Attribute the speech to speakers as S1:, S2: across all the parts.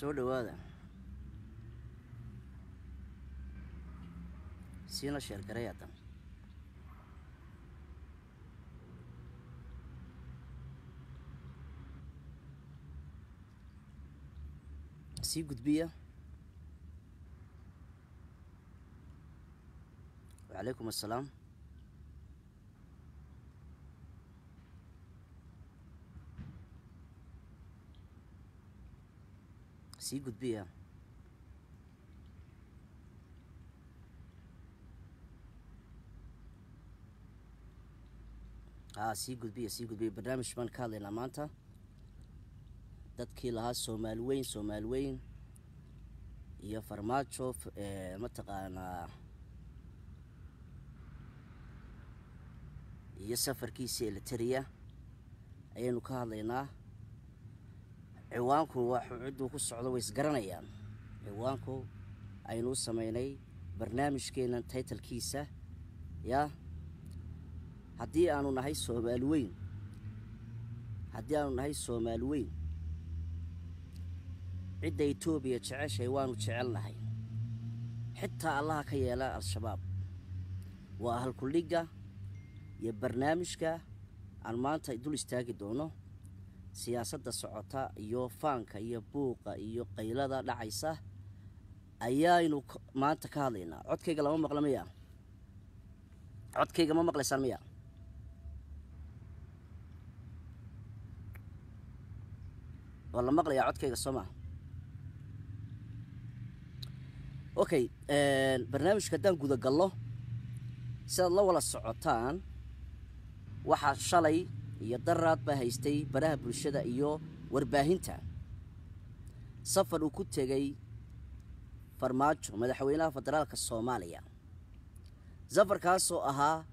S1: soo dhawaada siina sheergaray haddan sii gudbiya وعليكم السلام sii gudbiya haa sii gudbiya sii gudbiya barnaamij baan ka hadlaynaa maanta dadkii lahaa soomaali weyn soomaali weyn iyo farmaajo mataqaanaa iyo safarkiisa elitariya ayaynu ka hadlaynaa ciwaanku waa cidduu ku socdo way isgaranayaan ciwaanku aynuu samaynay barnaamijkeennan taytalkiisa yaa haddii aanu nahay soomaali weyn haddii aanu nahay soomaali weyn cidda etoobiya jeceshay waanu jecelnahay xitaa allaha ka yeela al-shabaab waa ahalkuldhigga iyo barnaamijka aan maanta dul istaagi doono siyaasadda socota iyo faanka iyo buuqa iyo qaylada dhacaysa ayaaynu maanta ka hadlaynaa codkayga lama maqla maya codkayga ma maqlaysaan miya waa la maqlayaa codkayga soomaa okay barnaamijka haddaan gudagalno sidaad la wala socotaan waxaa shalay iyo daraad baa haystay baraha bulshada iyo warbaahinta safar uu ku tegay farmaajo madaxweynaha federaalka soomaaliya safarkaasoo ahaa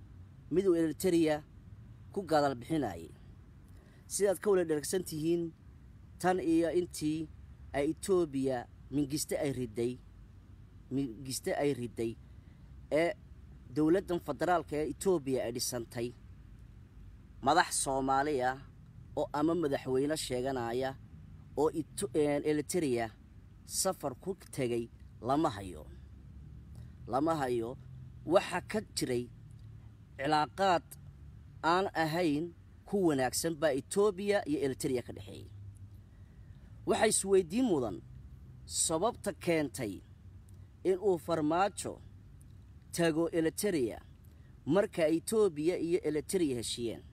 S1: miduu eritereya ku gaadal bixinayay sidaad ka wala dhergsan tihiin tan iyo intii ay etoobiya mingiste ay riday mingiste ay riday ee dowladdan federaalka ee etoobiya ay dhisantay madax soomaaliya oo ama madaxweyne sheeganaya oo eliteria safar ku tegay lama hayo lama hayo waxaa ka jiray cilaaqaad aan ahayn ku wanaagsan baa etoobiya iyo eliteria ka dhexeeyay waxaa isweydiin mudan sababta keentay inuu farmaajo tago eliteria marka etoobiya iyo eliteria heshiiyeen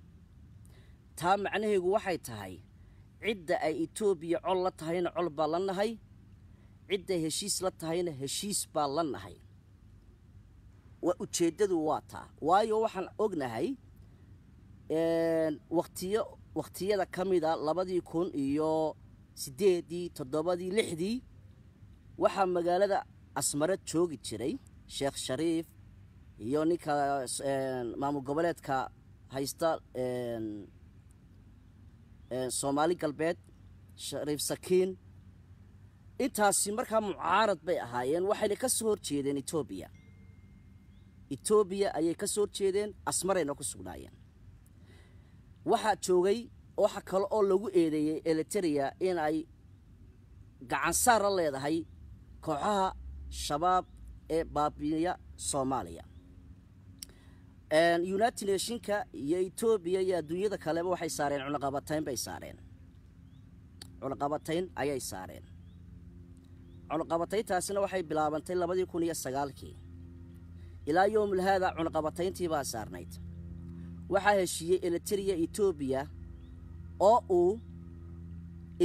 S1: taa macnaheegu waxay tahay cidda ay etoobiya col la tahayna col baa la nahay cidday heshiis la tahayna heshiis baa la nahay waa ujeeddadu waa taa waayo waxaan ognahay waqtiyo waktiyada ka mida labadii kun iyo siddeeddii toddobadii lixdii waxaa magaalada asmare joogi jiray sheekh shariif iyo ninka maamul goboleedka haysta soomaali galbeed shariif sakiin intaasi markaa mucaarad bay ahaayeen waxayna ka soo horjeedeen etoobiya etoobiya ayay kasoo horjeedeen asmarayna ku sugnaayeen waxaa joogay waxa kale oo lagu eedeeyey eliteria in ay gacansaar la leedahay kooxaha shabaab ee baabiya soomaaliya united nationka iyo etoobiya iyo adduunyada kaleba waxay saareen cunaqabatayn bay saareen cunaqabatayn ayay saareen cunaqabatayntaasina waxay bilaabantay labadii kun iyo sagaalkii ilaa yoomulhaada baa saarnayd waxaa heshiiyey elitariya etoobiya oo uu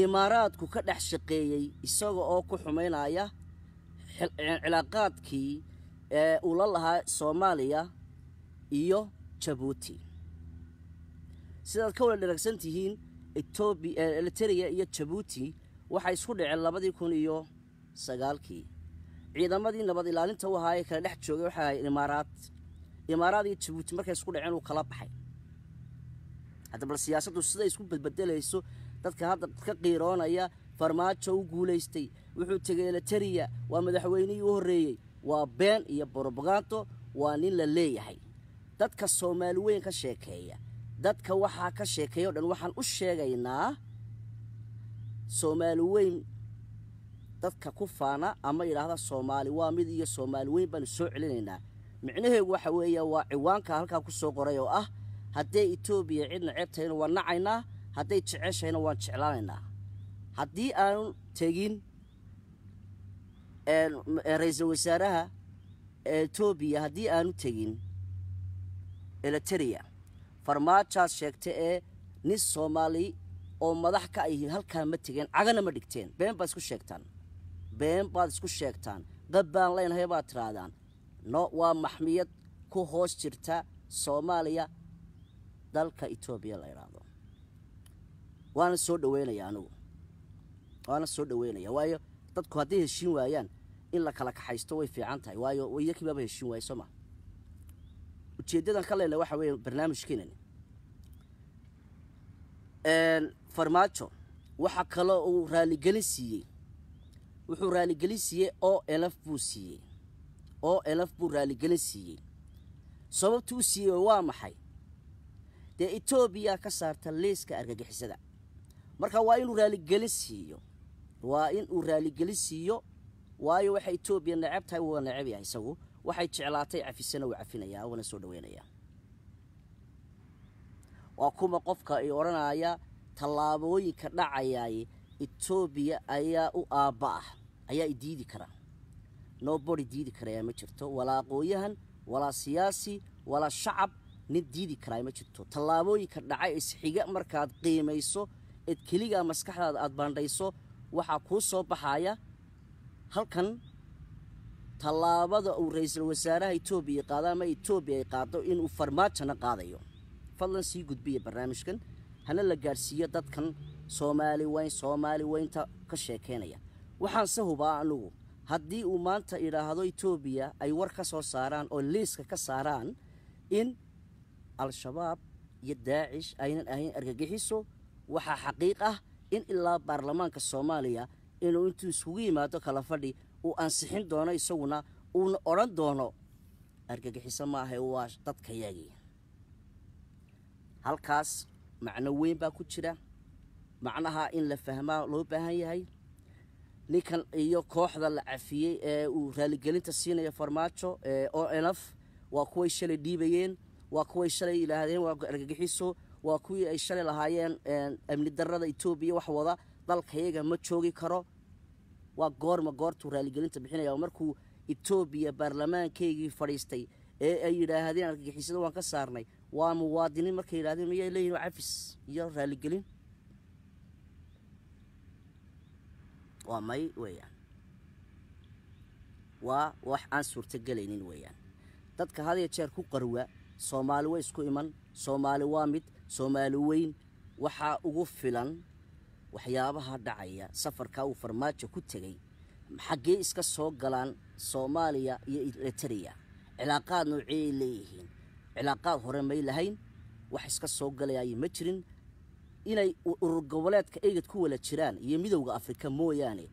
S1: imaaraadku ka dhex shaqeeyey isaga oo ku xumaynaya cilaaqaadkii ee uu la lahaa soomaaliya iyo jabuuti sidaad ka wada dharagsan tihiin eh, eritrea iyo jabuuti waxay isku dhaceen labadii kun iyo sagaalkii ciidamadii nabad ilaalinta u ahaa ee kala dhex joogay waxay imaaraad imaaraad iyo jabuuti markay isku dhaceen uu kala baxay hadda bal siyaasaddu siday isku badbedelayso dadka hadda ka qiiroonaya farmaajo u guulaystay wuxuu tegay elitereya waa madaxweynihii u horreeyey waa been iyo brobagando waa nin la leeyahay dadka soomaali weyn ka sheekeeya dadka waxaa ka sheekeeya o dhan waxaan u sheegaynaa soomaali weyn dadka ku faana ama yidhaahda soomaali waa mid iyo soomaali weyn baanu soo celinaynaa micnaheegu waxa weeya waa ciwaanka halkaa ku soo qoray oo ah hadday etoobiya cidna ceebtahayna waan nacaynaa hadday jeceshayna waan jeclaanaynaa haddii aanu tegin ra iisal wasaaraha etoobiya haddii aanu tegin eliteria farmaajaas sheegtay ee nin soomaali oo madax ka a yihiin halkaan ma tegeen cagana ma dhigteen been baad isku sheegtaan been baad isku sheegtaan qabbaan baan leynahay baad tiraadaan no waa maxmiyad ku hoos jirta soomaaliya dalka etoobiya la idhaahdo waana soo dhaweynaya anugu waana soo dhaweynaya waayo dadku hadday heshiin waayaan in la kala kaxaysto way fiican tahay waayo iyakiibaaba heshiin waaya soo maa ujeedadan ka leena waxa weya barnaamijkeenani farmaajo waxaa kaloo uu raaligelin siiyey wuxuu raaligelin siiyey o elf buu siiyey o elf buu raaligelin siiyey sababtu u siiyey waa maxay dee etoobiya ka saarta liiska argagixisada marka waa inuu raaligelin siiyo waa inuu uu raaligelin siiyo waayo waxay etoobiya necab tahay waa necab yahay isagu waxay jeclaatay cafisana waa cafinayaa waana soo dhaweynayaa waa kuma qofka i odhanaya tallaabooyinka dhacayaay etoobiya ayaa u aabba ah ayaa diidi kara noobody diidi karayaa ma jirto walaa aqooyahan walaa siyaasi walaa shacab nin diidi karaa ma jirto tallaabooyinka dhacay isxiga markaad qiimayso eed keligaa maskaxdaada aad bandhayso waxaa kuu soo baxaya halkan tallaabada uu ra-iisul wasaaraha etoobiya qaado ama etoobiya ay qaado inuu farmaajana qaadayo fadlan sii gudbiya barnaamijkan hana la gaadhsiiyo dadkan soomaali weyn soomaali weynta ka sheekeynaya waxaanse hubaa anugu haddii uu maanta idhaahdo etoobiya ay war ka soo saaraan oo liiska ka saaraan in al-shabaab iyo daacish aynan ahayn argagixiso waxaa xaqiiq ah in ilaa baarlamaanka soomaaliya inuu intuu isugu yimaado kala fadhi uu ansixin doono isaguna uuna odhan doono argagixiso maaha waa dadkayagii halkaas macno weyn baa ku jira macnaha in la fahmaa loo baahan yahay ninkan iyo kooxda la cafiyey ee uu raaligelinta siinayo farmaajo oo enaf waa kuway shalay dhiibayeen waa kuway shalay yidhaahdeen waa argagixiso waa kuwii ay shalay lahaayeen amni darada etoobiya wax wada dalkayaga ma joogi karo waa goorma goortuu raaligelinta bixinaya oo markuu etoobiya baarlamaankeygii fadhiistay ee ay yidhaahdeen argagixisada waan ka saarnay waa muwaadiniin markay yidhahdeen miyay leeyihin waa cafis iyo raaligelin waa may weeyaan waa wax aan suurtogelaynin weeyaan dadka hadee jeer ku qarwa soomaali waa isku iman soomaali waa mid soomaali weyn waxaa ugu filan waxyaabaha dhacaya safarka uu farmaajo ku tegey xaggee iska soo galaan soomaaliya iyo eritereya cilaaqaad nooceeyay leeyihiin cilaaqaad hore may lahayn wax iska soo galayayo ma jirin inay urur goboleedka eged ku wala jiraan iyo midowda afrika mooyaane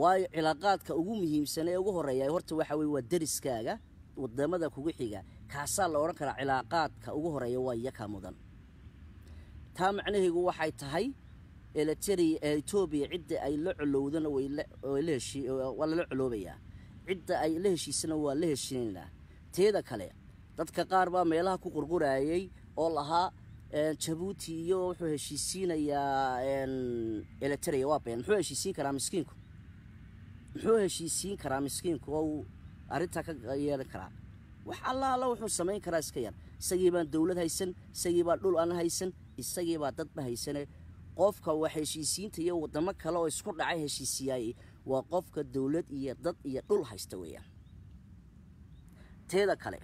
S1: waayo cilaaqaadka ugu muhiimsan ee ugu horeeya horta waxa weye waa deriskaaga wadamada kugu xiga kaasaa la odhan karaa cilaaqaadka ugu horeeya waa iyakaa mudan taa macnaheegu waxay tahay eliteria ee etoobiya cidda ay la colowdana waa lala coloobayaa cidda ay la heshiisana waa la heshinaynaa teeda kale dadka qaar baa meelaha ku qurquraayay oo lahaa jabuuti iyo wuxuu heshiisiinayaa eliteria waa been muxuu heshiisiin karaa miskiinku muxuu heshiisiin karaa miskiinku oo arrintaa ka yeelan karaa wax alla alla wuxuu samayn karaa iska yar isagii baan dowlad haysan isagii baa dhul aan haysan isagii baa dadba haysane qofka waa heshiisiinta iyo wadamo kale oo isku dhacay heshiisiyaayey waa qofka dowlad iyo dad iyo dhul haysta weeyaan teeda kale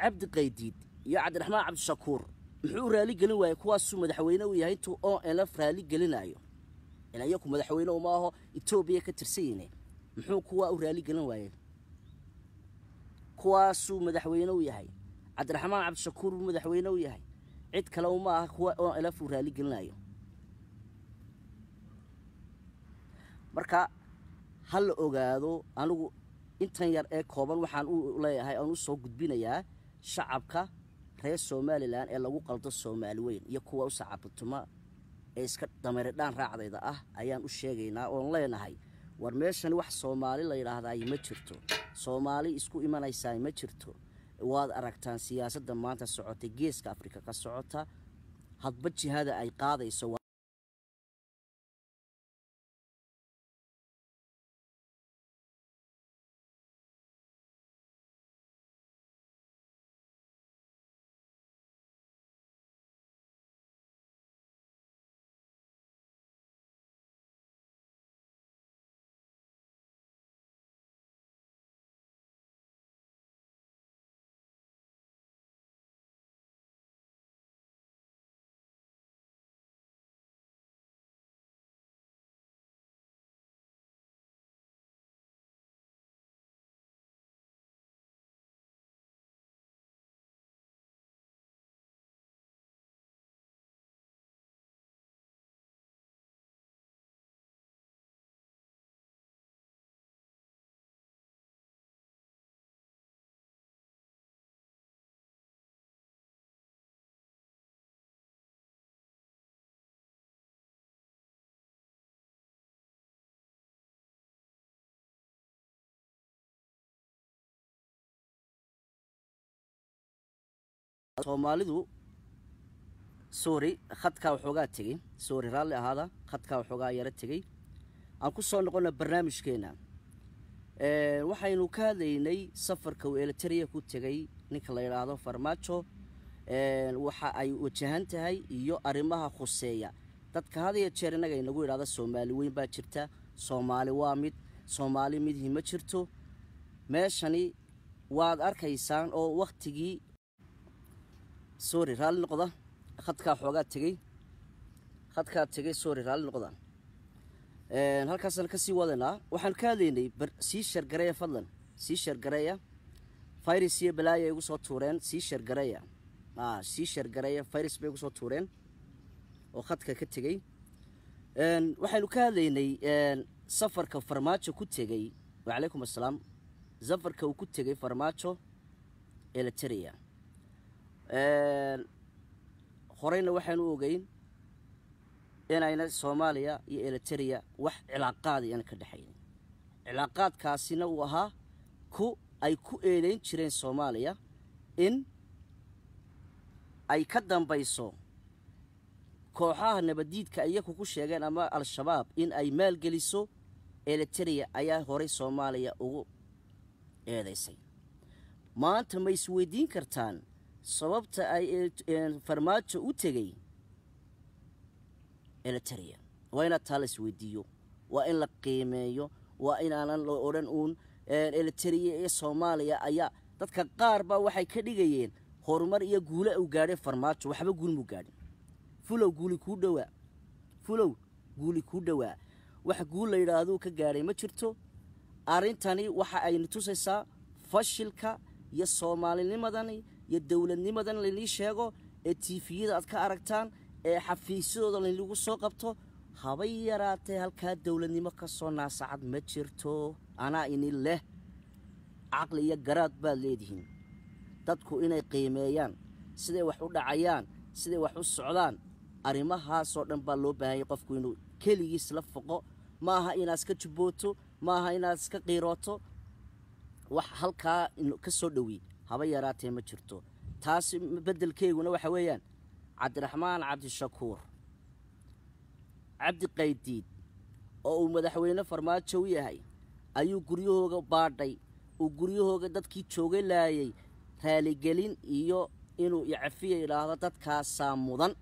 S1: cabdi qaydiid iyo cabdiraxmaan cabdishakuur muxuu u raaligelin waayey kuwaasuu madaxweyne u yahay intuu o enf raaligelinaayo iyaku madaxweyne uma aho etoobiya ka tirsanyine muxuu kuwaa u raaligelin waayey kuwaasuu madaxweyne u yahay cabdiraxmaan cabdishakuur muu madaxweyne u yahay cid kale uma aha kuwa oon elafu raali gelinayo marka ha la ogaado anigu intan yar ee kooban waxaan u leeyahay oon usoo gudbinayaa shacabka reer somalilan ee lagu qaldo soomaali weyn iyo kuwa u sacabatuma ee iska damayradhaan raacdayda ah ayaan u sheegaynaa oon leenahay war meeshani wax soomaali la yidhaahdaay ma jirto soomaali isku imanaysaay ma jirto waad aragtaan siyaasadda maanta socota geeska afrika ka socota hadba jihada ay qaadayso soomaalidu sori khadkaa waxoogaa tegey sori raalli ahaada khadkaa waxoogaa yaro tegey aan ku soo noqona barnaamijkeena waxaynu ka hadlaynay safarka uu eliteria ku tegay ninka la yidhaahdo farmaajo waxa ay wajahan tahay iyo arrimaha khuseeya dadka had jeer inaga inagu yidhahda soomaali weyn baa jirta soomaali waa mid soomaali midhii ma jirto meeshani waad arkaysaan oo wakhtigii sorry raalli noqda khadkaa xoogaa tegey khadkaa tegey sorry raalli noqda halkaasaan kasii wadaynaa waxaan ka hadlaynay sii shargareeya fadlan sii shargareeya virus iyo balaaya igu soo tuureen sii shargareeya ah, sii shargareeya virus bay igu soo tuureen oo khadka ka tegey waxaynu ka hadlaynay safarka farmaajo ku tegey wacalaykum assalaam safarka uu ku tegey farmaajo eliteria horeyna waxaanu ogeyn inayna soomaaliya iyo eliteria wax cilaaqaada iana ka dhexaynin cilaaqaadkaasina uu ahaa ku ay ku eedayn jireen soomaaliya in ay ka dambayso kooxaha nabaddiidka iyaku ku sheegeen ama al-shabaab in ay maalgeliso eliteria ayaa horey soomaaliya ugu eedaysay maanta ma isweydiin kartaan sababta ay eh, eh, farmaajo u tegay elatariya waa inaad taa la isweydiiyo waa in la qiimeeyo waa inaanan la odhan uun elatariya eh, ee soomaaliya ayaa dadka qaar baa waxay ka dhigayeen horumar iyo guule uu gaadhay farmaajo waxba guulmuu gaadhin fulow guuli kuu dhawaa fulow guuli kuu dhowaa wax guul la yidhaahdu ka gaadhay ma jirto arrintani waxa ayna tusaysaa fashilka iyo soomaalinimadani iyo dowladnimadan laynii sheego ee tiifiyada aad ka aragtaan ee xafiisyadooda laynlagu soo qabto habay yaraatee halkaa dowladnimo kasoo soo naasacad ma jirto anaa inin leh caqli iyo garaad baad leedihiin dadku inay qiimeeyaan siday wax u dhacayaan siday wax u socdaan arrimahaasoo dhan baa loo baahanyay qofku inuu keligiis la foqo ma aha inaad iska jubbooto ma aha inaad iska qiirooto wax halkaa ka soo dhoweey haba yaraatee ma jirto taasi beddelkeyguna waxa weeyaan cabdiraxmaan cabdishakuur cabdiqaydiid oo uu madaxweyne farmaajo u yahay ayuu guryahooga baadhay uu guryahooga dadkii jooga laayay raaligelin iyo inuu icafiya idhaahdo dadkaasaa mudan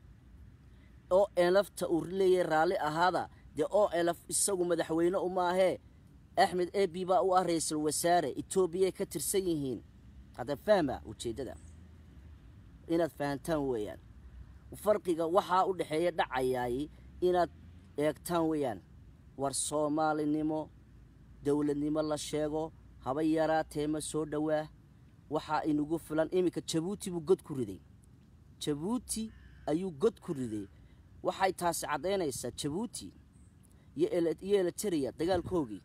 S1: oo elafta uu leeyay raalli ahaada dee oo elaf isagu madaxweyne umaahee axmed ebi baa u ah ra-iisul wasaare etoobiyay ka tirsan yihiin fahma ujeeddada inaad fahantaan weeyaan farqiga waxaa u dhexeeya dhacayaay inaad eegtaan weeyaan war soomaalinimo dowladnimo la sheego haba yaraatee ma soo dhowaa waxaa inugu filan iminka jabuuti buu god ku riday jabuuti ayuu god ku riday waxay taasi caddaynaysaa jabuuti iyo eliteria dagaalkoogii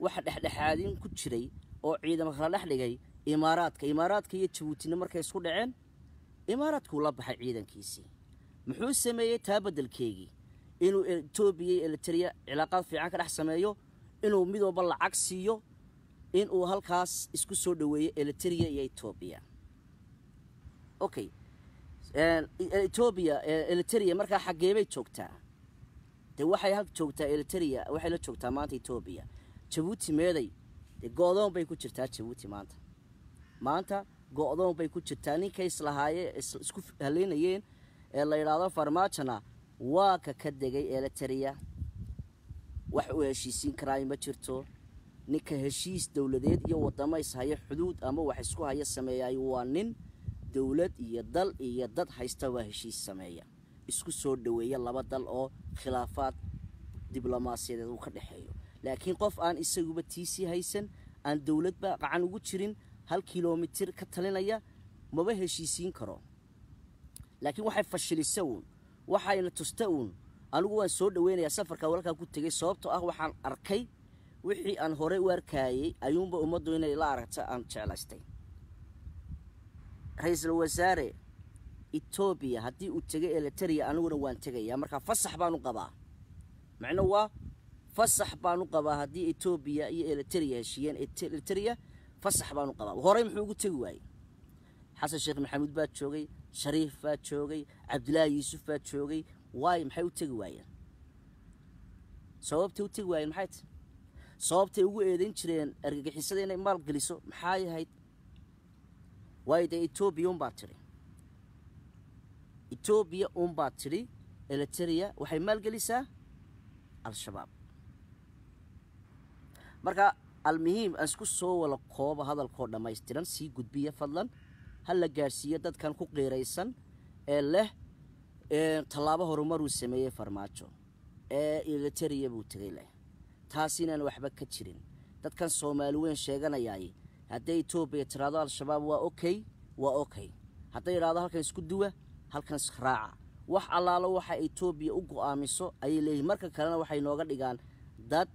S1: waxa dhexdhexaadin ku jiray oo ciidamo kala dhex dhigay imaaraadka imaaraadka iyo jabuutina markay isku dhaceen imaaraadkuu la baxay ciidankiisii muxuu sameeyey taa beddelkeegii inuu etoobiya iyo elitariya cilaaqaad fiican ka dhex sameeyo inuu mid walba lacag siiyo inuu halkaas isku soo dhoweeyo elitariya iyo etoobiya okay etoobiya elitariya markaa xaggeebay joogtaa dee waxay ha joogtaa elitariya waxay la joogtaa maanta etoobiya jabuuti meeday dee go bay ku jirtaa jabuuti maanta maanta go-doon bay ku jirtaa ninkay islahaaye isku haleynayeen ee la yidhaahdo farmaajana waa ka ka degay eletariya wax u heshiisiin karaay ma jirto ninka heshiis dowladeed iyo wadamo ishaya xuduud ama wax isku haya sameeyaay waa nin dowlad iyo dal iyo dad haysta heshiis sameeya isku soo dhoweeya laba dal oo khilaafaad diblomaasiyadeed uu ka dhexeeyo laakiin qof aan isaguba tiisii haysan aan dowladba qacan ugu jirin hal kilomitir ka talinaya maba heshiisiin karo laakiin waxay fashilisa uun waxayna tusta uun anigu waan soo dhaweynayaa safarka walkaa ku tegay sababtoo ah waxaan arkay wixii aan horey u arkaayey ayuunba ummaddu inay la aragto aan jeclaystay ra-iisul wasaare etoobiya haddii uu tegay eliteria aniguna waan tegayaa markaa fasax baan u qabaa macno waa fasax baan u qabaa haddii etoobiya iyo eliteria heshiiyeen eliteria fasax baanu qabaa horey muxuu ugu tegi waayey xasan sheekh maxamuud baa joogay shariif baa joogay cabdilaahi yuusuf baa joogay waay maxay u tegi waayeen sababtay u tegi waayeen maxay tahy sababtay ugu eedayn jireen argagixisada inay maal geliso maxay ahayd waayo dee etoobiya unbaa tidhi etoobiya un baa tidhi eliteria waxay maal gelisaa al-shabaab marka almuhiim aisku soo wala kooba hadalkoo dhammaystiran sii gudbiya fadlan ha la gaadhsiiyo dadkan ku qiiraysan ee leh tallaabo horumaruu sameeyey farmaajo ee ilatariya buu tegay leh taas inaan waxba ka jirin dadkan soomaali weyn sheeganayaay hadday etoobiya tiraado al-shabaab waa okay waa okay hadday idhaahdo halkan isku duwa halkan israaca wax allaalo waxa etoobiya u go'aamiso ayay leeyihin marka kalena waxay nooga dhigaan dad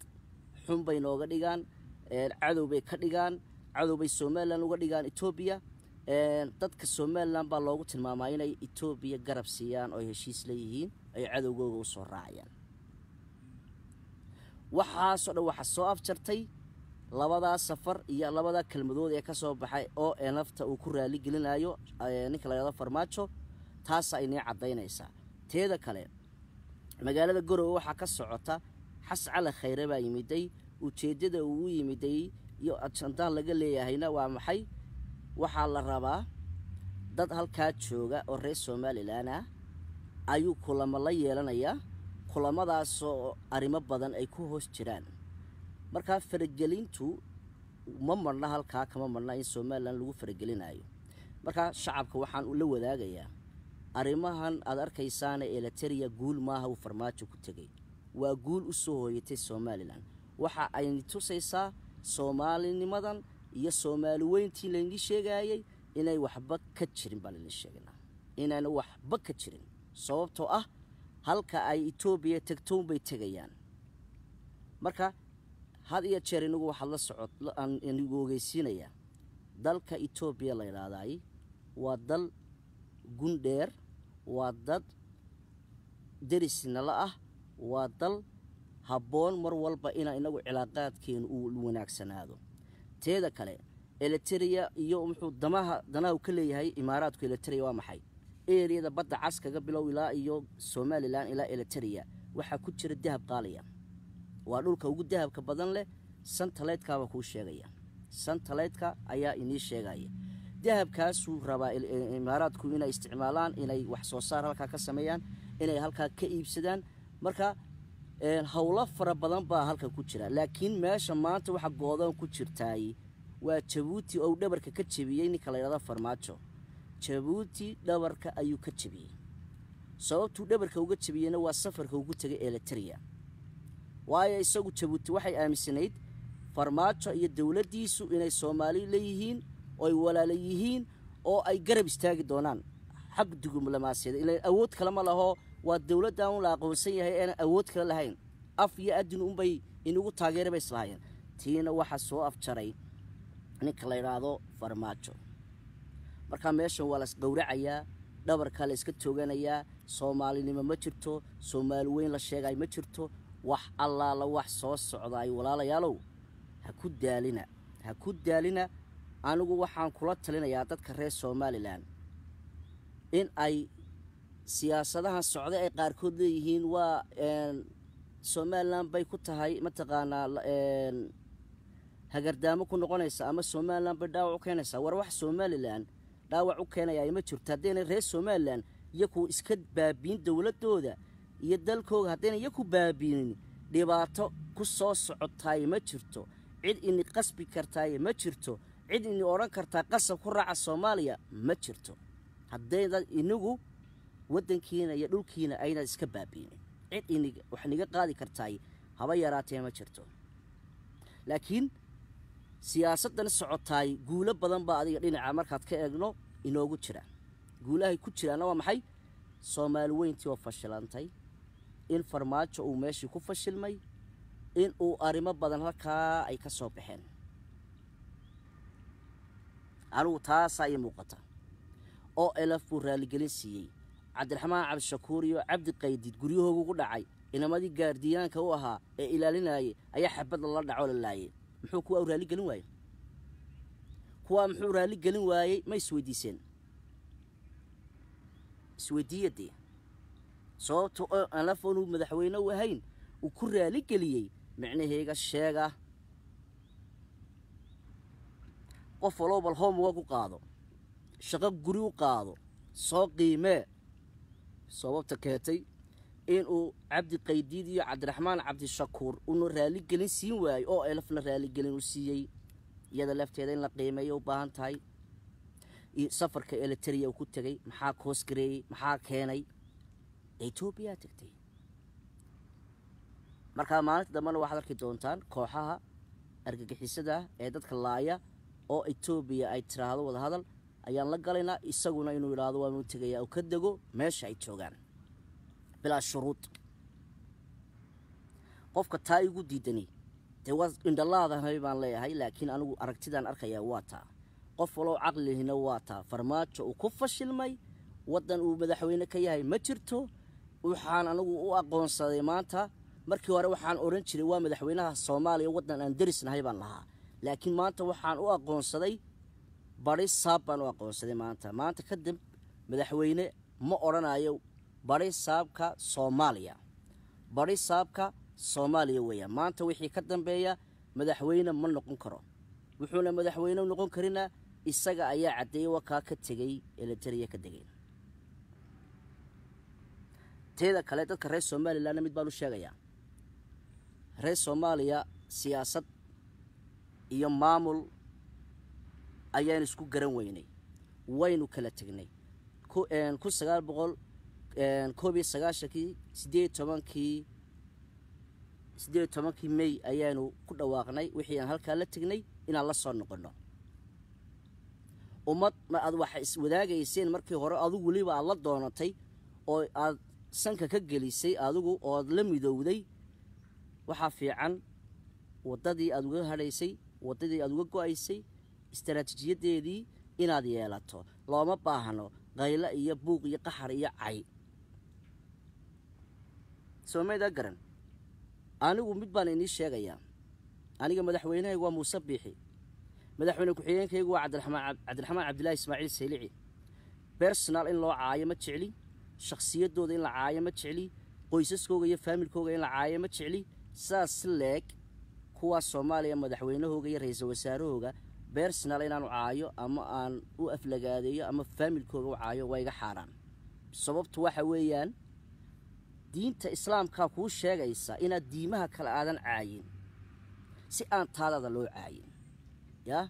S1: xun bay nooga dhigaan cadow bay ka dhigaan cadow bay somalilan uga dhigaan etoobiya dadka somalilan baa loogu tilmaamaa inay etoobiya garab siiyaan oo heshiis leeyihiin ay cadowgooga usoo raacayaan waxaasoo dhan waxaa soo afjartay labadaa safar iyo labadaa kelmadood ee kasoo baxay oo nafta uu ku raaligelinayo ninka la farmaajo taasa inii caddaynaysaa teeda kale magaalada garowe waxaa ka socota xas cala khayre baa yimiday ujeeddada uu yimiday iyo adshandaan laga leeyahayna waa maxay waxaa la rabaa dad halkaa jooga oo reer somalilan ah ayuu kulamo la yeelanayaa kulamadaasoo arrimo badan ay ku hoos jiraan markaa faragelintu ma marna halkaa kama marhna in somalilan lagu faragelinayo markaa shacabka waxaan la wadaagayaa arrimahan aad arkaysaana eliteria guul maaha uu farmaajo ku tegay waa guul usoo hooyatay somalilan waxa ayna tusaysaa soomaalinimadan iyo soomaali weyntii laydin sheegaayay inay waxba ka jirin baan idin sheeganaa inayna waxba ka jirin sababtoo ah halka ay etoobiya tegtoon bay tegayaan marka had iyo jeer inugu waxaad la socod anigu ogeysiinayaa dalka etoobiya la ydhaahdaay waa dal gundheer waa dad derisnala ah waa dal habboon mar walba inaa inagu cilaaqaadkeenu uu wanaagsanaado teeda kale eliteria iyo muxuu damaha danaha uu ka leeyahay imaaraadku eliteria waa maxay eriyada badda cas kaga bilow ilaa iyo somalilan ilaa eliteria waxaa ku jira dahab qaaliya waa dhulka ugu dahabka badan leh santaleydkaaba kuu sheegaya santaleydka ayaa inii sheegaya dahabkaasuu rabaa e, imaaraadku inay isticmaalaan inay wax soo saar halkaa ka sameeyaan inay halkaa ka iibsadaan marka howlo fara badan baa halkan ku jira laakiin meesha maanta waxa goodoon ku jirtaay waa jabuuti ou dhabarka ka jebiyey ninka la layidhahda farmaajo jabuuti dhabarka ayuu ka jebiyey sababtuu dhabarka uga jebiyeyna waa safarka ugu tegay eletriya waayo isagu jabuuti waxay aaminsanayd farmaajo iyo dowladdiisu inay soomaali leeyihiin oo ay walaala yihiin oo ay garab istaagi doonaan xaq dugumlamaaseeda ila awood kalama laho waa dowladdan un la aqoonsan yahay eeaan awood kale lahayn af iyo adin unbay inugu taageera bay islahayeen tiina waxaa soo afjaray ninka la idhaahdo farmaajo markaa meeshan waa las gowracayaa dhabarkaa la iska tooganayaa soomaalinimo ma jirto soomaali weyn la sheegay ma jirto wax allaala wax soo socdaay walaalayaalow ha ku daalina ha ku daalina anigu waxaan kula talinayaa dadka reer somalilan in ay siyaasadaha socda ay qaarkood leeyihiin waa somalilan bay ku tahay mataqaanaa hagardaamo ku noqonaysa ama somalilan bay dhaawac u keenaysaa war wax somalilan dhaawac u keenayaa ma jirto haddayna reer somalilan iyaku iska baabiin dowladooda iyo dalkooga haddayna iyaku baabiinin dhibaato ku soo socotaay ma jirto cid ini qasbi kartaay ma jirto cid ini odhan kartaa qasab ku raaca soomaaliya ma jirto haddayna inagu waddankiina iyo dhulkiina aynaad iska baabiinin cid iniga wax niga qaadi kartaay haba yaraatee ma jirto laakiin siyaasaddan socotaay guulo badan baa adiga dhinaca markaad ka eegno inoogu jira guulahay ku jiraana waa maxay soomaali weyntii oo fashilantay in farmaajo uu meeshii ku fashilmay in uu arrimo badan halkaa ay ka soo baxeen anugu taasaa ii muuqata oo elaf buu raalligelin siiyey cabdiraxmaan cabdishakuur iyo cabdi qaydid guryahoogu ku dhacay inamadii gaardiyaanka u ahaa ee ilaalinayay ayaa xabad lala dhacoo la laayay muxuu kuwaa u raali gelin waayey kuwaa muxuu raalli gelin waayey ma isweydiiseen isweydiiyadee sababta oo aan la madaxweyne u ahayn uu ku raalli geliyey micnaheyga sheega qof walow bal hoomwag u qaado shaqo guri u qaado soo qiimee sababta keentay inuu cabdi qaydiid iyo cabdiraxmaan cabdishakuur uuna raaligelin siin waayo oo elafna raalligelin u siiyey iyada lafteeda in la qiimeeya u baahan tahay safarka eletriya ku tegay maxaa gareeyey maxaa keenay etoobiyaa tegtay markaa maalinta dambena waxaad arki doontaan kooxaha argagixisadaah ee dadka laaya oo etoobiya ay tiraahdo wadahadal ayaan la galaynaa isaguna inuu idhaahdo waanu tegayaa oo ka dego meesha ay joogaan bilaa shuruud qofka taa igu diidani dee waa indhalaadanay baan leeyahay laakiin anigu aragtidaan arkayaa waa taa qof waloo caqlilihina waa taa farmaajo uu ku fashilmay waddan uu madaxweyne ka yahay ma jirto waxaan anigu u aqoonsaday maanta markii hore waxaan odhan jiray waa madaxweynaha soomaaliya waddan aan derisnahay baan lahaa laakiin maanta waxaan u aqoonsaday bari saab baan u aqoonsaday maanta maanta kadib madaxweyne ma odhanayo bari saabka soomaaliya bari saabka soomaaliya weeyaan maanta wixii ka dambeeya madaxweyne ma noqon karo wuxuuna madaxweyne u noqon karina isaga ayaa caddeeyay wakaa ka tegay ee ka degeen teeda kale dadka reer somalilanna mid baan u sheegayaa reer soomaaliya siyaasad iyo maamul ayaan isku garan weynay waynu kala tegnay kun sagaal boqol koob iyo sagaashankii sideed tobankii sideed tobankii may ayaanu ku dhawaaqnay wixii aan halkaa la tegnay inaan la soo noqonno ummad ma aad waxa iswadaagayseen markii hore adugu weliba aad la doonatay oo aad sanka ka gelisay adugu oo aad la midowday waxaa fiican waddadii aad uga hadhaysay waddadii aad uga go'aysay istaraatiijiyadeedii inaad yeelato looma baahno qaylo iyo buuq iyo qaxar iyo cay soomeydaa garan anigu mid baan inii sheegayaa aniga madaxweynahaygu waa muuse biixi madaxweyne ku-xigeenkaygu waa cabdiraxmaan cabdilaahi ismaaciil saylici bersonal in loo caayo ma jecli shakhsiyadooda in la caayo ma jecli qoysaskooga iyo faamilkooga in la caayo ma jecli saas leeg kuwaa soomaaliya madaxweynahooga iyo ra iisal wasaarahooga bersonal inaan u caayo ama aan u aflagaadeeyo ama faamilkooga u caayo waa iga xaaraan sababtu waxa weeyaan diinta islaamkaa kuu sheegaysa inaad diimaha kale aadan caayin si aan taadada loo caayin yaa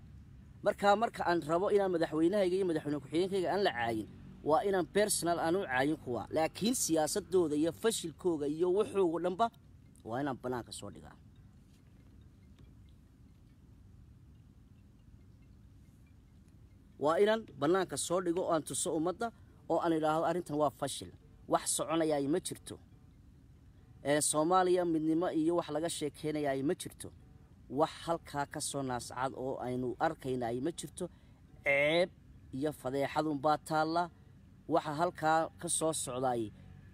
S1: markaa marka aan rabo inaan madaxweynahayga iyo madaxweyne ku-xigeenkayga aan la caayin waa inaan bersonal aan u caayin kuwa laakiin siyaasadooda iyo fashilkooga iyo wuxuugu dhanba waa inaan bannaanka soo dhigaa waa inaan bannaanka soo dhigo oo aan tuso ummadda oo aan idhaahdo arrintan waa fashil wax soconayaay ma jirto soomaaliya midnimo iyo wax laga sheekeynayaay ma jirto wax halkaa ka soo naascad oo aynu arkaynaay ma jirto ceeb iyo fadeexadunbaa taalla waxa halkaa ka soo socdaay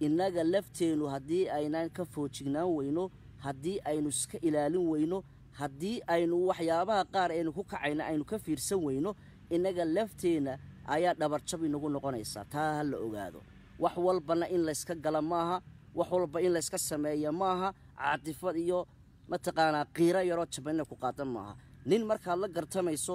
S1: innaga lafteennu haddii aynan ka foojignaan weyno haddii aynu iska ilaalin weyno haddii aynu waxyaabaha qaar aynu ku kacayna aynu ka fiirsan weyno innaga lafteenna ayaa dhabarjab inagu noqonaysaa taa ha la ogaado wax walbana in layska gala maaha wax walba in layska sameeya maaha caatifad iyo mataqaanaa qiiro yaroo jabanina ku qaadan maaha nin markaad la gartamayso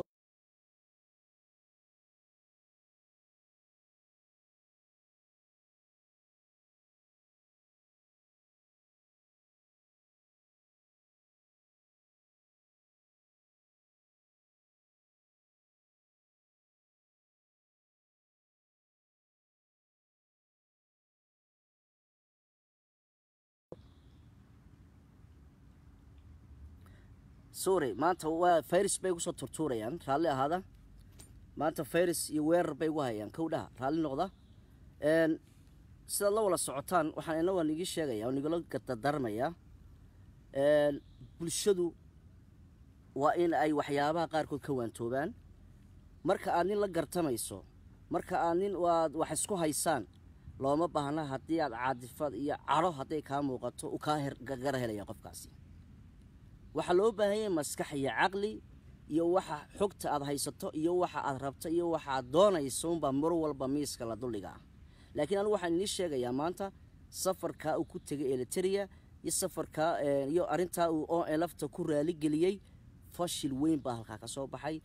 S1: sorry maanta waa fairis bay igusoo turtuurayaan raalli ahaada maanta fairis iyo weerar bay igu hayaan kowdhaha raalli noqda sidaad la wala socotaan waxaan ina waan iigi sheegaya waan igula bulshadu waa in ay waxyaabaha qaarkood ka waantoobaan marka aad nin la gartamayso marka aad nin waad wax isku haysaan looma baahna haddii aad caadifad iyo caro hadday kaa muuqato u kaa gargara helaya qofkaasi waxaa loo baahanyay maskax iyo caqli iyo waxa xogta aad haysato iyo waxa aad rabto iyo waxaad aad doonayso mar walba miiska la duldhigaa laakiin anigu waxaan idiin sheegayaa maanta safarkaa uu ku tegay eliteria iyo safarkaa iyo arrintaa uu o lafta ku raaligeliyey fashil weyn baa halkaa ka soo baxay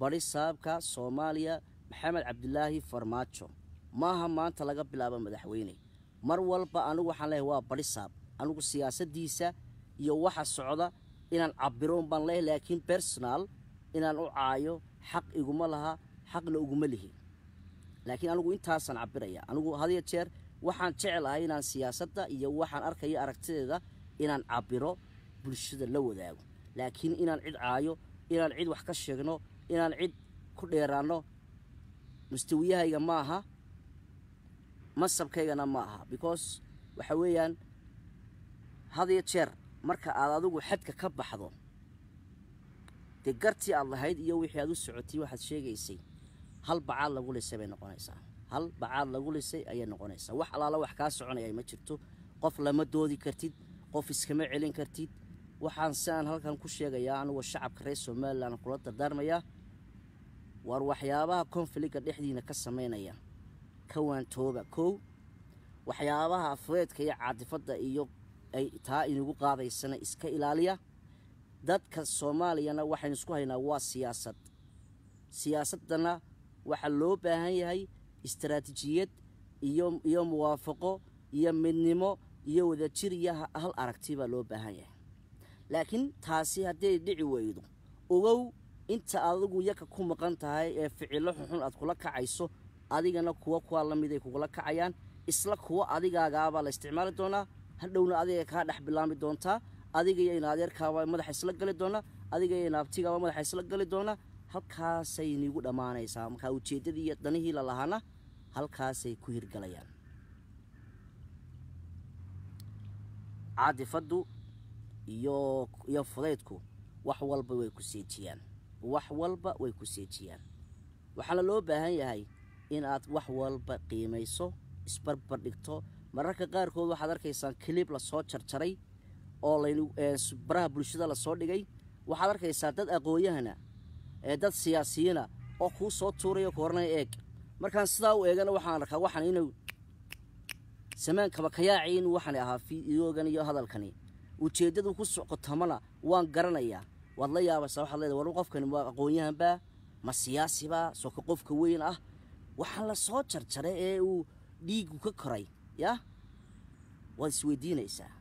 S1: bari saabka soomaaliya maxamed cabdulaahi farmaajo maaha maanta laga bilaabo madaxweyne mar walba anigu waxaan leeyahay waa bari saab anigu siyaasadiisa iyo waxa socda inaan cabiro un baan leehay laakiin bersonaal inaan u caayo xaq iguma laha xaqna uguma lihi laakiin anigu intaasaan cabiraya anigu hadiyo jeer waxaan jecelahay inaan siyaasadda iyo waxaan arkayo aragtideeda inaan cabiro bulshada la wadaago laakiin inaan cid caayo inaan cid wax ka sheegno inaan cid ku dheeraanno mustawiyahayga ma aha masabkaygana ma aha because waxa weeyaan hadiyo jeer marka aad adigu xadka ka baxdo de gartii aad lahayd iyo wixii aad u socotay waxaad sheegaysay hal bacaad lagu lisay bay noqonaysaa hal bacaad lagu lisay ayay noqonaysaa wax alaala wax kaa soconaya ma jirto qof lama doodi kartid qof iskama celin kartid waxaan siaan halkan ku sheegayaa anigoo shacabka reer somaliland kula dardaarmayaa waar waxyaabaha konfliga dhexdiina ka samaynaya kawaantooba kow waxyaabaha afreedka iyo caadifadda iyo ay taa inagu qaadaysana iska ilaaliya dadka soomaaliyana waxaynu isku haynaa waa siyaasad siyaasadana waxaa loo baahan yahay istaraatiijiyad iyo iyo muwaafaqo iyo midnimo iyo wadajir iyo hal aragti baa loo baahan yahay laakiin taasi hadday dhici weydo ogow inta adigu yaka ku maqan tahay ee ficillo xunxun aad kula kacayso adigana kuwa la mid ay kugula kacayaan isla kuwo adigaagaabaa la isticmaali doonaa hadhowna adiga kaa dhex bilaami doontaa adigaiyo adeerkaaba madaxa isla gali doona adiga iyo naabtigaaba madaxa isla gali doona halkaasay niigu dhammaanaysaa markaa ujeeddadii iyo danihii la lahaana halkaasay ku hirgalayaan cadifaddu iyo iyo fudaydku wax walba way ku seejiyaan wax walba way ku seejiyaan waxaana loo baahan yahay inaad wax walba qiimayso isbarbar dhigto mararka qaarkood waxaad arkaysaa kilib lasoo jarjaray oo baraha bulshada lasoo dhigay waxaad arkaysaa dad ee dad siyaasiyiina oo kuu soo tuuraya kuoranaya eeg markaan sidaa u eegana waxaan arkaa waxaan inuu samaan kabakayaaci inuu waxaan ahaa fiidoogan iyo hadalkani ujeeddadu ku socotamana waan garanayaa waad la yaabaysaa waxaad leedahay war qofkani waa aqoonyahanbaa ma siyaasibaa soko qofka weyn ah waxaan lasoo jarjaray ee uu dhiigu ka koray ya waad isweydiinaysaa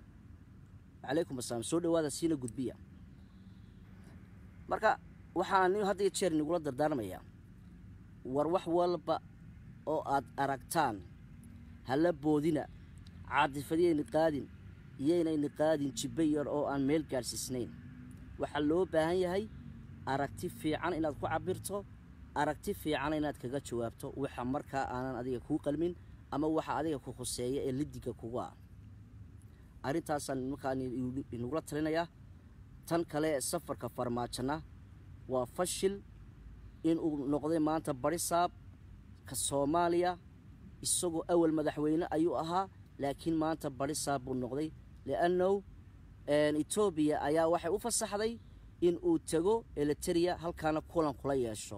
S1: calaykum asalaam soo dhawaada siina gudbiya marka waxaan hadda iyo jeer inagula dardaarmayaa war wax walba oo aad aragtaan hala boodina caatifadiyayna qaadin iyoynayna qaadin jibba yar oo aan meel gaadhsiisnayn waxaa loo baahan yahay aragti fiican inaad ku cabirto aragti fiican inaad kaga jawaabto waxa markaa aanan adiga kuu qalmin ama waxa adiga ku khuseeya ee lidiga kugu ah arrintaasaan markaan inugula talinayaa tan kale safarka farmaajana waa fashil inuu noqday maanta barisaab ka soomaaliya isagoo awal madaxweyne ayuu ahaa laakiin maanta barisaab buu noqday liannahu etoobiya ayaa waxay u fasaxday in uu tego eliteria halkaana kulan kula yeesho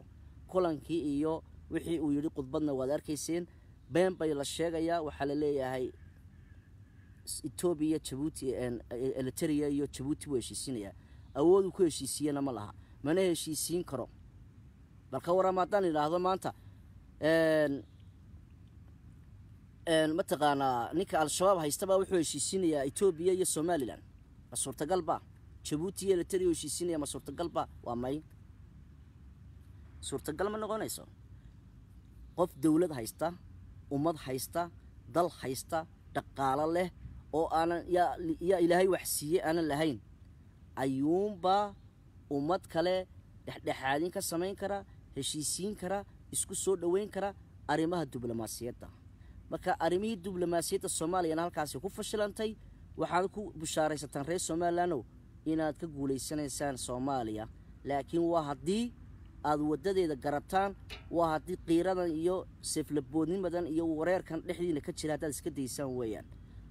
S1: kulankii iyo wixii uu yidhi khudbadna waad arkayseen been bay la sheegayaa waxaa la leeyahay etoobiya jabuuti eliteria iyo jabuuti buu heshiisiinayaa awooduu ku heshiisiiyana ma laha mana heshiisiin karo bal ka warama haddaan idhaahdo maanta mataqaanaa ninka al-shabaab haystabaa wuxuu heshiisiinayaa etoobiya iyo somalilan ma suurtagalba jabuuti iyo eliteria heshiisiinaya ma suurtagalba waa may suurtagal ma noqonayso qof dowlad haysta ummad haysta dal haysta dhaqaalo leh oo aanan yaa ilaahay wax siiyey aanan lahayn ayuunbaa ummad kale dhexdhexaadin ka samayn kara heshiisiin kara isku soo dhoweyn kara arrimaha diblomaasiyadda marka arrimihii diblomaasiyadda soomaaliyana halkaasi ku fashilantay waxaan ku bushaaraysataan reer somalilandow inaad ka guulaysanaysaan soomaaliya laakiin waa haddii aada waddadeeda garabtaan waa haddii qiiradan iyo seflaboodnimadan iyo wareerkan dhexdiina ka jira haddaad iska daysaan weeyaan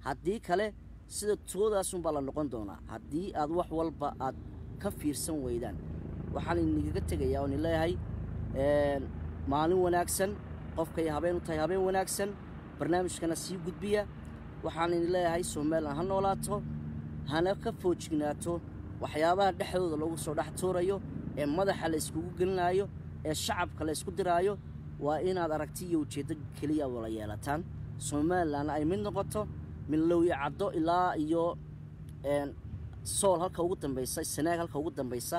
S1: haddii kale sida toodaasunbaa la noqon doonaa haddii aad wax walba aad ka fiirsan weydaan waxaan inigaga tegayaa oon ileeyahay maalin wanaagsan qofkay habeen u tahay habeen wanaagsan barnaamijkana sii gudbiya waxaan inileeyahay leeyahay ha noolaato hana ka foojignaato waxyaabaha dhexdooda lagu soo dhex tuurayo ee madaxa la iskugu gelinaayo ee shacabka la isku diraayo waa inaad aragti iyo ujeeddo keliya wala yeelataan somalilanna ay mid noqoto midlowyo caddo ilaa iyo sool halka ugu dambaysa sanaag halka ugu dambaysa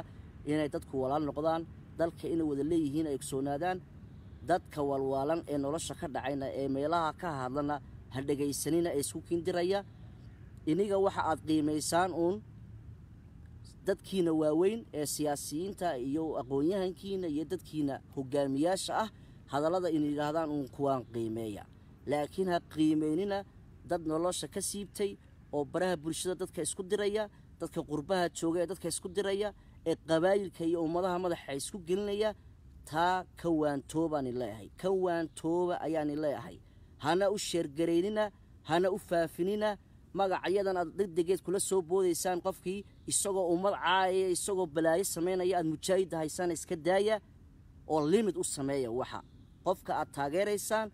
S1: inay dadku walaal noqdaan dalka inay wada leeyihiin ay ogsoonaadaan dadka walwaalan ee nolosha ka dhacayna ee meelaha ka hadlana ha dhegaysanina ee isku kiin diraya iniga waxa aad qiimaysaan uun dadkiina waaweyn ee siyaasiyiinta iyo aqoonyahankiina iyo dadkiina hogaamiyaasha ah hadallada inay yidhaahdaan uun kuwaan qiimeeya laakiin ha qiimeynina dad nolosha ka siibtay oo baraha bulshada dadka isku diraya dadka qurbaha jooga ee dadka isku diraya ee qabaayilka iyo ummadaha madaxa isku gelinaya taa ka waantoobaan leeahay ka waantooba ayaan i leeahay hana u sheergaraynina hana u faafinina magacyadan aad degdegeed kula soo boodaysaan qofkii isagoo uu magacaaya isagoo balaayo samaynaya aad mujaahidda haysaan iska daaya oo limid u sameeya waxa qofka aad taageeraysaan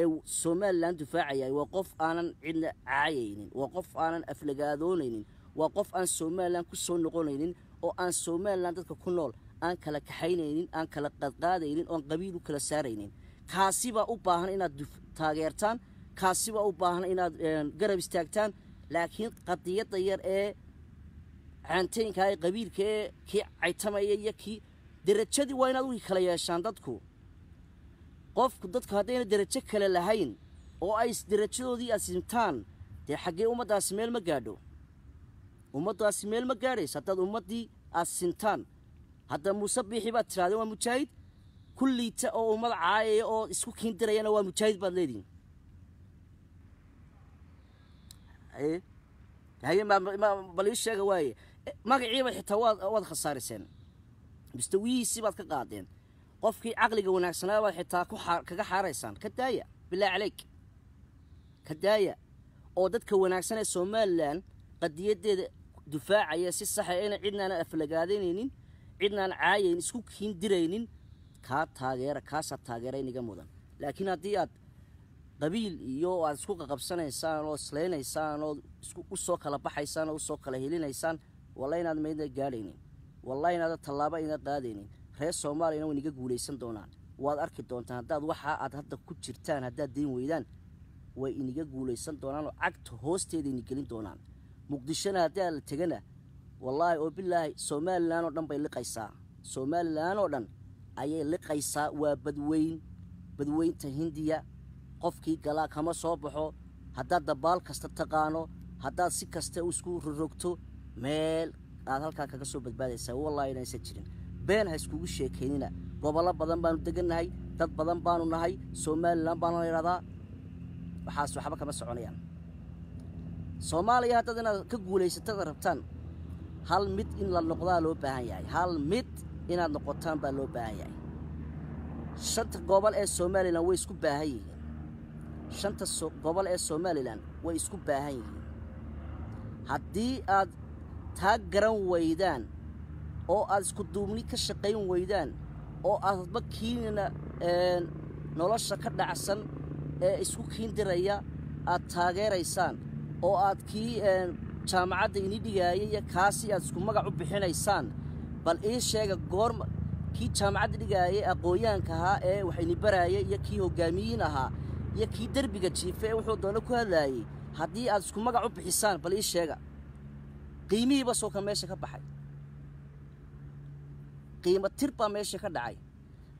S1: ee somalilan difaacayahay waa qof aanan cidna caayaynin waa qof aanan aflagaadoonaynin waa qof aan somalilan kusoo noqonaynin oo aan somalilan dadka ku nool aan kala kaxaynaynin aan kala qadqaadaynin oon qabiil u kala saaraynin kaasi u baahan inaad taageertaan kaasi waa u baahna inaad eh, garab istaagtaan laakiin qadiyadda yar ee caantaynka ee qabiilka ee kii caytamaya iyo kii darajadii waa inaad u kala yeeshaan dadku qofku dadku haddayna darajo kale lahayn oo ay darajadoodii asimtaan dee xaggee ummaddaasi meel ma gaadho ummaddaasi meel ma gaadhays haddaad ummaddii asintaan hadda muuse biixi baad tidhahdeen waa mujaahid kulliita oo ummad caayaya oo isku kiin dirayana waa mujaahid baad leedihin haye bal ii sheega waaye magaciiba xitaa waad waad khasaarayseen bistawiyiisii baad ka qaadeen qofkii caqliga wanaagsanaa baad xitaa ku kaga xaaraysaan ka daaya bilaa calayk ka daaya oo dadka wanaagsan ee somalilan qadiyaddeeda dufaacaya si saxa ah ina cidnaana aflagaadaynaynin cidnaan caayayn isku kiin diraynin kaa taageera kaasaa taageera inaga mudan laakiin haddii aad qabiil iyo aad isku qaqabsanaysaan oo islaynaysaan oo usoo kala baxaysaan oo usoo kala helinaysaan walla inaad maydna gaadhaynin walla inaada tallaabo ayna qaadaynin reer soomaaliyana waynaga guulaysan doonaan waad arki doontaan haddaad waxa aad hadda ku jirtaan haddaad dayn weydaan way iniga guulaysan doonaan oo cagta hoosteeda inigelin doonaan muqdishona haddaa la tegana wallaahi oo bilaahi somalilan oo dhan bay liqaysaa somalilan oo dhan ayay liqaysaa waa badweyn badweynta hindiya qofkii galaa kama soo baxo haddaad dabaal kasta taqaano haddaad si kasta isku rorogto meel aada halkaa kaga soo badbaadaysaa wallahi inaysan jirin been ha iskugu sheekaynina gobollo badan baanu degannahay dad badan baanu nahay somalilan baana la yidhahdaa waxaas waxba kama soconayaan soomaaliya haddaad inaad ka guulaysatada rabtaan hal mid in la noqdaa loo baahan yahay hal mid inaad noqotaan baa loo baahan yahay shanta gobol ee somalilan way isku baahan yihiin shanta gobol ee somalilan way isku baahan yihiin haddii aad taa garan waydaan oo aad isku duubni ka shaqayn weydaan oo aadba kiinina nolosha ka dhacsan ee isku kiin diraya aad taageeraysaan oo aad kii jaamacadda ini dhigaayay iyo kaasi aad isku magac u bixinaysaan bal ii sheega goor kii jaamacadda dhigaayay aqooyaanka ahaa ee wax ini baraayay iyo kii hoggaamiyiin ahaa iyo kii derbiga jiifa ee wuxuu doono ku hadlaayey haddii aad isku magac u bixisaan bal ii sheega qiimihiiba soo ka meesha ka baxay qiimo tir baa meesha ka dhacay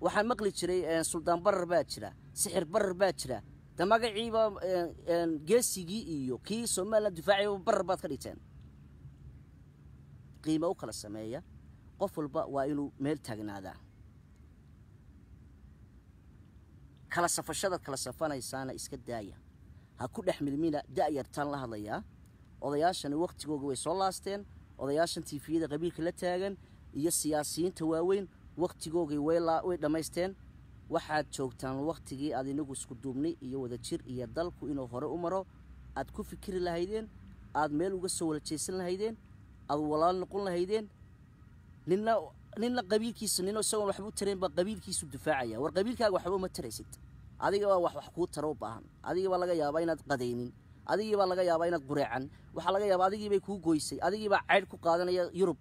S1: waxaan maqli jiray eh, suldaan barar baa jira sixir barar baa jira de magaciiba eh, eh, geesigii iyo kii somalilan difaacayba barar baad ka dhigteen qiimo u kala sameeya qof walba waa inuu meel taagnaadaa kala safashadaad kala safanaysaana iska daaya ha ku dhex milmina da'yartaan la hadlayaa odayaashani wakhtigooga way soo laasteen odayaashan tiifiyada qabiilka la taagan iyo siyaasiyiinta waaweyn wakhtigoogii way dhammaysteen waxaad joogtaan wakhtigii aad inagu isku duubnay iyo wadajir iyo dalku inuu hore u maro aad ku fikiri lahaydeen aad meel uga soo wala jeesan lahaydeen aad walaal noqon lahaydeen ninna ninla qabiilkiisa nin isagoon waxba u tarayn baa qabiilkiisu difaacaya war qabiilkaaga waxba uma taraysid adigabaa wax wax kuu tara u baahan adigiibaa laga yaabaa inaad qadaynin adigiibaa laga yaabaa inaad gureecan waxaa laga yaabaa adigiibay kuu goysay adigiibaa ceydh ku qaadanaya yurub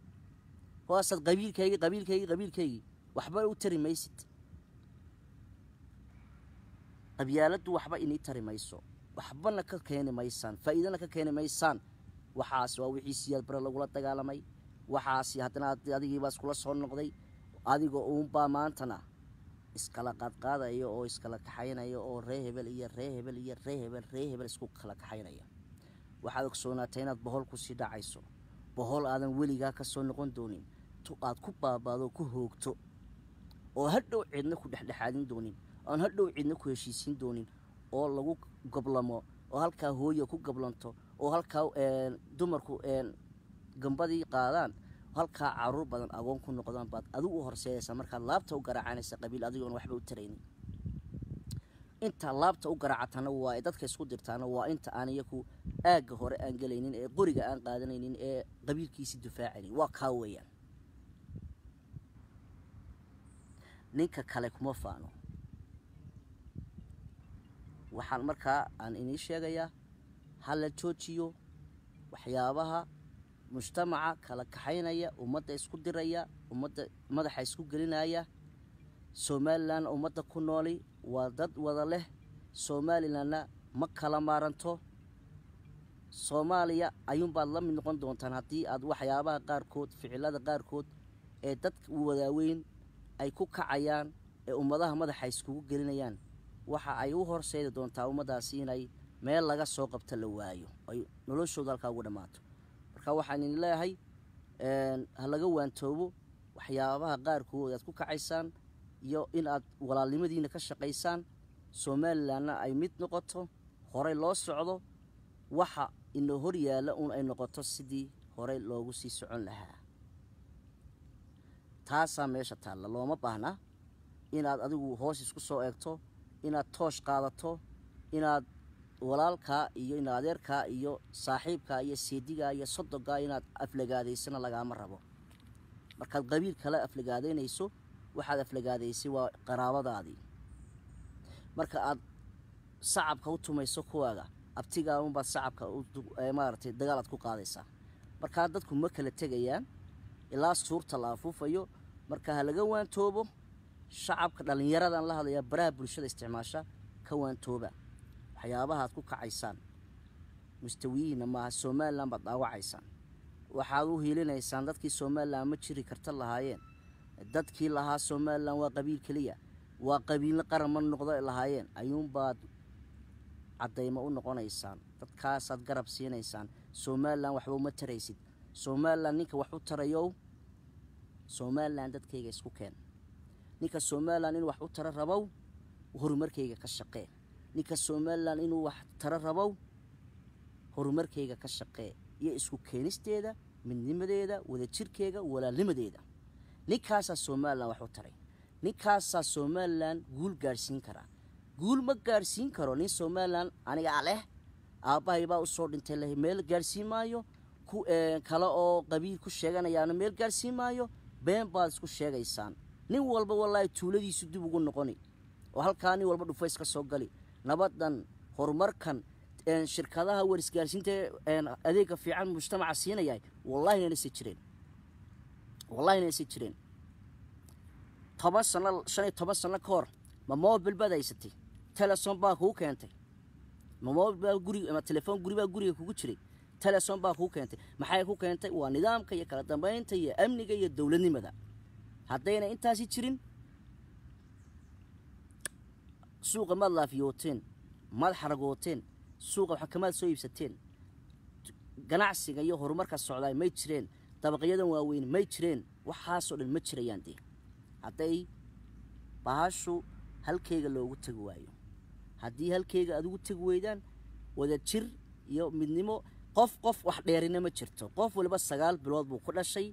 S1: hoosaad qabiilkaygii qabiilkaygii qabiilkaygii waxba u tari maysid qabyaaladdu waxba inii tari mayso waxbana ka keeni maysaan faa'iidana ka keeni maysaan waxaas waa wixii siyaad bare lagula dagaalamay waxaasi haddana adigiibaa iskula soo noqday adiga uunbaa maantana iskala qaadqaadaya oo iskala kaxaynaya oo ree hebel iyo ree hebel iyo ree hebel ree hebel isku kala kaxaynaya waxaad ogsoonaatay inaad bohol kusii dhacayso bohol aadan weligaa kasoo noqon doonin aad ku baabaado ku hoogto oo hadhow cidna ku dhexdhexaadin doonin oan hadhow cidna ku heshiisiin doonin oo lagu goblamo oo halkaa hooya ku goblanto oo halkaa dumarku gambadii qaadaan halkaa caruur badan agoon ku noqdaan baad adigu u horseedaysaa markaad laabta u garaacanaysa qabiil adigoon waxba u taraynin intaa laabta u garaacatana waa dadka isku dirtaana waa inta aan iyaku aagga hore aan gelaynin ee qoriga aan qaadanaynin ee qabiilkiisi dufaacanin waa kaa weeyaan ninka kale kuma faano waxaan markaa aan inii sheegayaa ha la joojiyo waxyaabaha mujtamaca kala kaxaynaya ummadda isku diraya ummadda madaxa isku gelinaya somalilan ummadda ku nooli waa dad wada leh somalilanna ma kala maaranto soomaaliya ayuunbaad la mid noqon doontaan haddii aad waxyaabaha qaarkood ficilada qaarkood ee dadka wadaaweyn ay ku kacayaan ee ummadaha madaxa iskugu gelinayaan waxa ay u horseedi doontaa ummaddaasi inay meel laga soo qabta la waayo ay noloshooda halkaa ugu dhammaato marka waxaan idin leeyahay ha laga waantoobo waxyaabaha qaarkood aad ku kacaysaan iyo in aad walaalnimadiina ka shaqaysaan somalilanna ay mid noqoto horey loo socdo waxa ina hor yaalla un ay noqoto sidii horey loogu sii socon lahaa taasaa meesha taalla looma baahna inaad adigu hoos isku soo eegto inaad toosh qaadato inaad walaalkaa iyo inaad adeerkaa iyo saaxiibkaa iyo seedigaa iyo sodogaa inaad aflagaadaysana lagaama rabo markaad qabiil kale aflagaadaynayso waxaad aflagaadaysay waa qaraabadaadii marka aad sacabka u tumayso kuwaaga abtigaa unbaad sacabka maaragtay dagaal ku qaadaysaa markaa dadku ma kala tegayaan ilaa suurta la afuufayo marka ha laga waantoobo shacabka dhallinyaradan la hadlayaa baraha bulshada isticmaasha ka waantooba waxyaabahaad ku kacaysaan mustawiyiina maaha somalilan baad dhaawacaysaan waxaad u hilinaysaan dadkii somalilan ma jiri karta lahaayeen dadkii lahaa somalilan waa qabiil keliya waa qabiilna qaran ma noqdo lahaayeen ayuunbaad cadaymo u noqonaysaan dadkaasaad garab siinaysaan somalilan waxba uma taraysid somalilan ninka wax u tarayow somalilan dadkayga isku keen ninka somalilan in wax u taro rabow horumarkayga ka shaqee ninka somalilan inuu wax taro rabow horumarkayga ka shaqee iyo isku keenisteeda midnimadeeda wadajirkeega walaalnimadeeda ninkaasaa somalilan wax taray ninkaasaa somalilan guul gaadhsiin karaa guul ma gaadhsiin karo nin somalilan aniga aleh ah aabbahay baa usoo dhintay leh meel gaadhsiin maayo eh, kale oo qabiil ku sheeganayaana meel gaadhsiin maayo been baad isku sheegaysaan nin walba wallaahi tuuladiisu dib ugu noqoni oo halkaa nin walba dhufays ka soo gali nabadan horumarkan shirkadaha warisgaarsiinta adeega fiican mujtamaca siinaya wallahinanase jireen wallahi wallahinanase jireen toban sano shan iyo toban sano ka hor ma mobil baad haysatay telesom baa kuu keentay ma mobilbaa gurig ma telefoon guribaa guriga kugu jiray telesom baa kuu keentay maxay ku keentay waa nidaamka iyo kala dambeynta iyo amniga iyo dowladnimada haddayna intaasi jirin suuqa maad laafiyooteen maad xaragooteen suuqa xakamaad soo iibsateen ganacsiga iyo horumarka socdaay may jireen dabaqyadan waaweyn may jireen waxaasoo dhan ma jirayaan dee hadday bahashu halkeyga loogu tegi waayo haddii halkeyga aad ugu tegi weydaan wadajir iyo midnimo qof qof wax dheerina ma jirto qof waliba sagaal bilood buu ku dhashay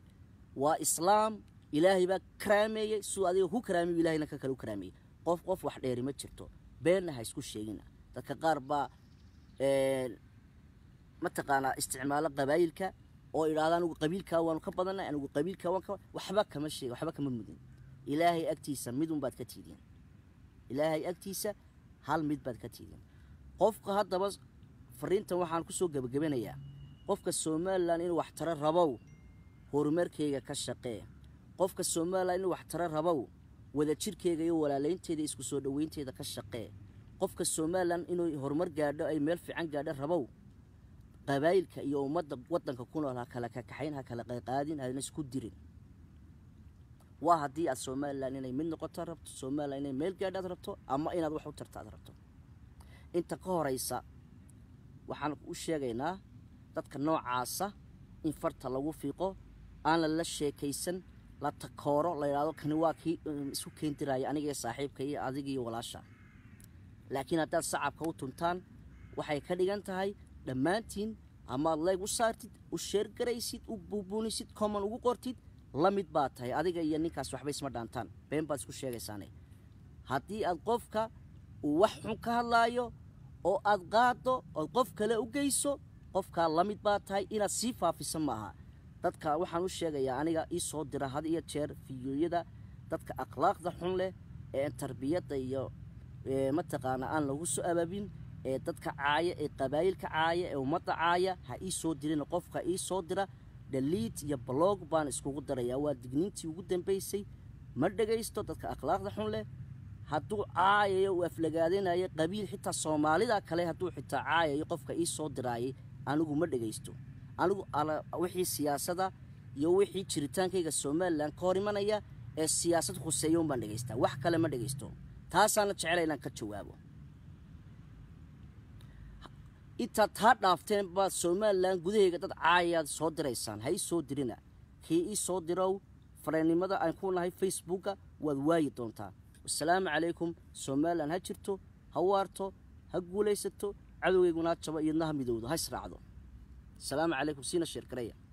S1: waa islaam ilaahay baa karaameeyey siduu adiga ku karaamiyu ilahayna ka kale u karaameeyey qof qof wax dheeri ma jirto beenna ha isku sheegina dadka qaar baa eh, mataqaanaa isticmaalo qabaayilka oo idhaahda anugu qabiilkaa waanu ka badanay anugu qabiilkaa waan waxba kama sheeg waxba kama mudin ilaahay agtiisa midunbaad ka tiidin ilaahay agtiisa hal mid baad ka tiidin qofka haddaba fariintan waxaan kusoo soo gebagabanayaa qofka somalilan inuu waxtaro rabow horumarkayga ka shaqee qofka somalilan inuu waxtaro rabow wadajirkeega iyo walaalaynteeda isku soo dhoweynteeda ka shaqee qofka somalilan inuu horumar gaadho ay meel fiican gaadho rabow qabaayilka iyo ummadda wadanka ku nool ha kala kakaxayn ha kala qayqaadin hana isku dirin waa haddii aad somalilan inay mid noqoto rabto somalilan inay meel gaadhaad rabto ama inaad wax u tarta aad rabto inta ka horeysa waxaan u sheegaynaa dadka noocaasa in farta lagu fiiqo aan la sheekaysan la takooro la yidhahdo kani waa eh, kii isu keentiraaya aniga iyo saaxiibka iyo adiga walaasha laakiin haddaad sacabka u tuntaan waxay ka dhigan tahay dhammaantiin amaad leeg u saartid u sheergaraysid u buubunisid common ugu qortid la mid baad tahay adiga iyo ninkaas waxba isma dhaantaan been baad isku sheegaysaane haddii aad qofka uu wax xun ka hadlaayo oo aad qaaddo ood qof kale u geyso qofkaa la mid baa tahay inaad sii faafisan maaha dadka waxaan u sheegayaa aniga ii soo dira had iyo jeer fidiyooyada dadka akhlaaqda xun leh ee tarbiyadda iyo mataqaanaa aan lagu soo abaabin ee dadka caaya ee qabaayilka caaya ee ummadda caaya ha ii soo dirin qofka ii soo dira dhaliid iyo blog baan iskugu darayaa waa digniintii ugu dambaysay ma dhegaysto dadka akhlaaqda xun leh hadduu caayayo uu aflagaadanayo qabiil xitaa soomaalida kale hadduu xitaa caayayo qofka ii soo diraayay anigu ma dhegaysto anigu wixii siyaasada iyo wixii jiritaankayga somalilan ka hor imanaya ee siyaasad khuseeya unbaan dhegaystaa wax kale ma dhegaysto taasaana jecela inaan ka jawaabo intaad taa dhaafteen baad somalilan gudahayga dad caayaad soo diraysaan ha isoo dirina kii isoo dirow fareennimada aan ku nahay facebooka waad waayi doontaa wasalaamu calaykum somalilan ha jirto ha waarto ha guulaysato cadowgayguna ha jabo iyadna ha midowdo ha israacdo السلام عليكم سينا الشركريه